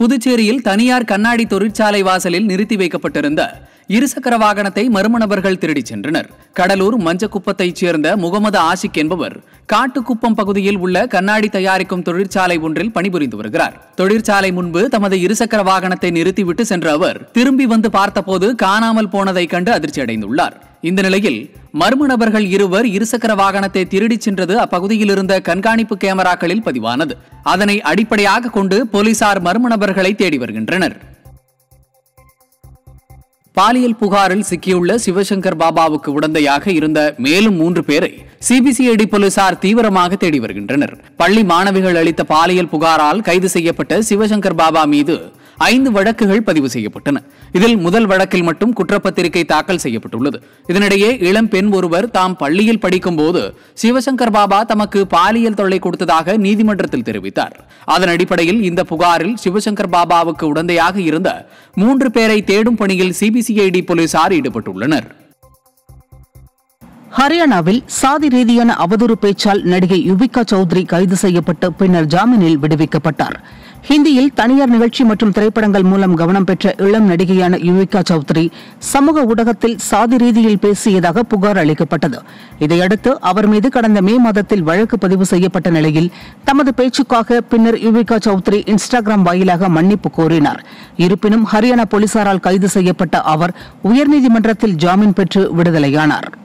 புதுச்சேரியில் தனியார் கண்ணாடி தொழிற்சாலை வாசலில் நிறுத்தி வைக்கப்பட்டிருந்த இருசக்கர வாகனத்தை மர்ம நபர்கள் திருடிச் சென்றனர் கடலூர் மஞ்சக்குப்பத்தைச் சேர்ந்த முகமது ஆஷிக் என்பவர் காட்டுக்குப்பம் பகுதியில் உள்ள கண்ணாடி தயாரிக்கும் தொழிற்சாலை ஒன்றில் பணிபுரிந்து வருகிறார் தொழிற்சாலை முன்பு தமது இருசக்கர வாகனத்தை நிறுத்திவிட்டு சென்ற அவர் திரும்பி வந்து பார்த்தபோது காணாமல் போனதை கண்டு அதிர்ச்சி அடைந்துள்ளார் இந்த நிலையில் மர்ம நபர்கள் இருவர் இருசக்கர வாகனத்தை திருடிச் சென்றது அப்பகுதியில் இருந்த கண்காணிப்பு கேமராக்களில் பதிவானது அதனை அடிப்படையாக கொண்டு போலீசார் மர்ம நபர்களை தேடி வருகின்றனர் பாலியல் புகாரில் சிக்கியுள்ள சிவசங்கர் பாபாவுக்கு உடந்தையாக இருந்த மேலும் மூன்று பேரை சிபிசிஐடி போலீசார் தீவிரமாக தேடி வருகின்றனர் பள்ளி மாணவிகள் அளித்த பாலியல் புகாரால் கைது செய்யப்பட்ட சிவசங்கர் பாபா மீது ஐந்து வழக்குகள் பதிவு செய்யப்பட்டன இதில் முதல் வழக்கில் மட்டும் குற்றப்பத்திரிகை தாக்கல் செய்யப்பட்டுள்ளது இதனிடையே இளம் பெண் ஒருவர் தாம் பள்ளியில் படிக்கும் போது சிவசங்கர் பாபா தமக்கு பாலியல் தொல்லை கொடுத்ததாக நீதிமன்றத்தில் தெரிவித்தார் அதன் அடிப்படையில் இந்த புகாரில் சிவசங்கர் பாபாவுக்கு உடந்தையாக இருந்த மூன்று பேரை தேடும் பணியில் சிபிசிஐடி போலீசார் ஈடுபட்டுள்ளனர் ஹரியானாவில் சாதி ரீதியான அவதூறு பேச்சால் நடிகை யுவிகா சௌத்ரி கைது செய்யப்பட்டு பின்னர் ஜாமீனில் விடுவிக்கப்பட்டார் ஹிந்தியில் தனியார் நிகழ்ச்சி மற்றும் திரைப்படங்கள் மூலம் கவனம் பெற்ற இளம் நடிகையான யுவிகா சௌத்ரி சமூக ஊடகத்தில் சாதி ரீதியில் பேசியதாக புகார் அளிக்கப்பட்டது இதையடுத்து அவர் மீது கடந்த மே மாதத்தில் வழக்கு பதிவு செய்யப்பட்ட நிலையில் தமது பேச்சுக்காக பின்னர் யுவிகா சௌத்ரி இன்ஸ்டாகிராம் வாயிலாக மன்னிப்பு கோரினார் இருப்பினும் ஹரியானா போலீசாரால் கைது செய்யப்பட்ட அவர் உயர்நீதிமன்றத்தில் ஜாமீன் பெற்று விடுதலையானாா்